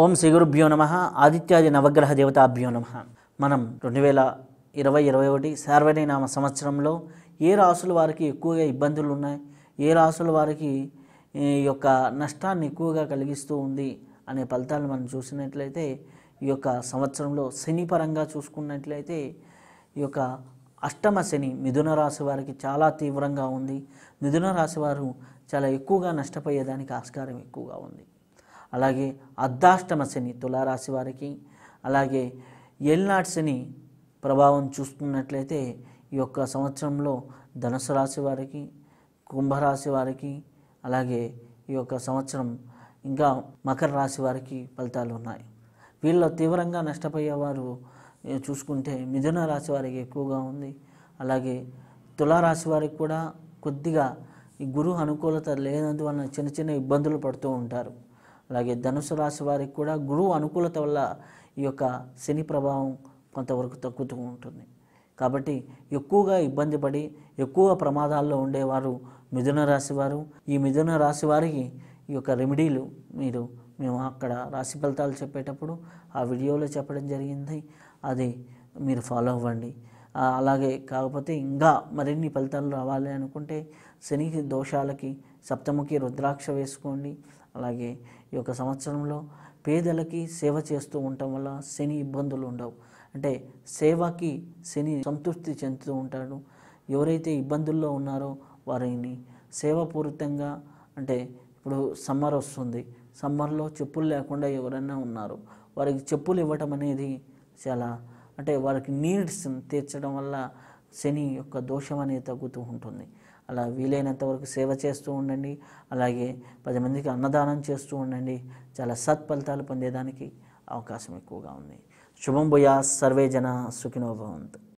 ఓం శ్రీ గురుభ్యో నమ ఆదిత్యాది నవగ్రహ దేవతాభ్యో నమ మనం రెండు వేల ఇరవై ఇరవై ఒకటి నామ సంవత్సరంలో ఏ రాసుల వారికి ఎక్కువగా ఇబ్బందులు ఉన్నాయి ఏ రాసుల వారికి ఈ యొక్క నష్టాన్ని ఎక్కువగా కలిగిస్తూ ఉంది అనే ఫలితాలను మనం చూసినట్లయితే ఈ యొక్క సంవత్సరంలో శని పరంగా చూసుకున్నట్లయితే ఈ యొక్క అష్టమ శని మిథున రాశి వారికి చాలా తీవ్రంగా ఉంది మిథున రాశి వారు చాలా ఎక్కువగా నష్టపోయేదానికి ఆస్కారం ఎక్కువగా ఉంది అలాగే అర్ధాష్టమ శని తులారాశి వారికి అలాగే ఎల్నాటి శని ప్రభావం చూస్తున్నట్లయితే ఈ యొక్క సంవత్సరంలో ధనుసు రాశి వారికి కుంభరాశి వారికి అలాగే ఈ యొక్క సంవత్సరం ఇంకా మకర రాశి వారికి ఫలితాలు ఉన్నాయి వీళ్ళలో తీవ్రంగా నష్టపోయేవారు చూసుకుంటే మిథున రాశి వారికి ఎక్కువగా ఉంది అలాగే తులారాశి వారికి కూడా కొద్దిగా ఈ గురువు అనుకూలత లేనందువలన చిన్న చిన్న ఇబ్బందులు పడుతూ ఉంటారు అలాగే ధనుసు రాశి వారికి కూడా గురువు అనుకూలత వల్ల ఈ యొక్క శని ప్రభావం కొంతవరకు తగ్గుతూ ఉంటుంది కాబట్టి ఎక్కువగా ఇబ్బంది పడి ఎక్కువ ప్రమాదాల్లో ఉండేవారు మిథున రాశి వారు ఈ మిథున రాశి వారికి ఈ యొక్క రెమెడీలు మీరు మేము అక్కడ రాశి ఫలితాలు చెప్పేటప్పుడు ఆ వీడియోలో చెప్పడం జరిగింది అది మీరు ఫాలో అవ్వండి అలాగే కాకపోతే ఇంకా మరిన్ని ఫలితాలు రావాలి అనుకుంటే శని దోషాలకి సప్తముఖి రుద్రాక్ష వేసుకోండి అలాగే ఈ యొక్క సంవత్సరంలో పేదలకి సేవ చేస్తూ ఉండటం వల్ల శని ఇబ్బందులు ఉండవు అంటే సేవకి శని సంతృప్తి చెందుతూ ఉంటాడు ఎవరైతే ఇబ్బందుల్లో ఉన్నారో వారిని సేవపూరితంగా అంటే ఇప్పుడు సమ్మర్ వస్తుంది సమ్మర్లో చెప్పులు లేకుండా ఎవరైనా ఉన్నారు వారికి చెప్పులు ఇవ్వటం అనేది చాలా అంటే వారికి నీడ్స్ తీర్చడం వల్ల శని యొక్క దోషం అనేది తగ్గుతూ ఉంటుంది అలా వీలైనంత వరకు సేవ చేస్తూ ఉండండి అలాగే పది మందికి అన్నదానం చేస్తూ ఉండండి చాలా సత్ఫలితాలు పొందేదానికి అవకాశం ఎక్కువగా ఉంది శుభం భూయా సర్వే జన సుఖినోభవంతు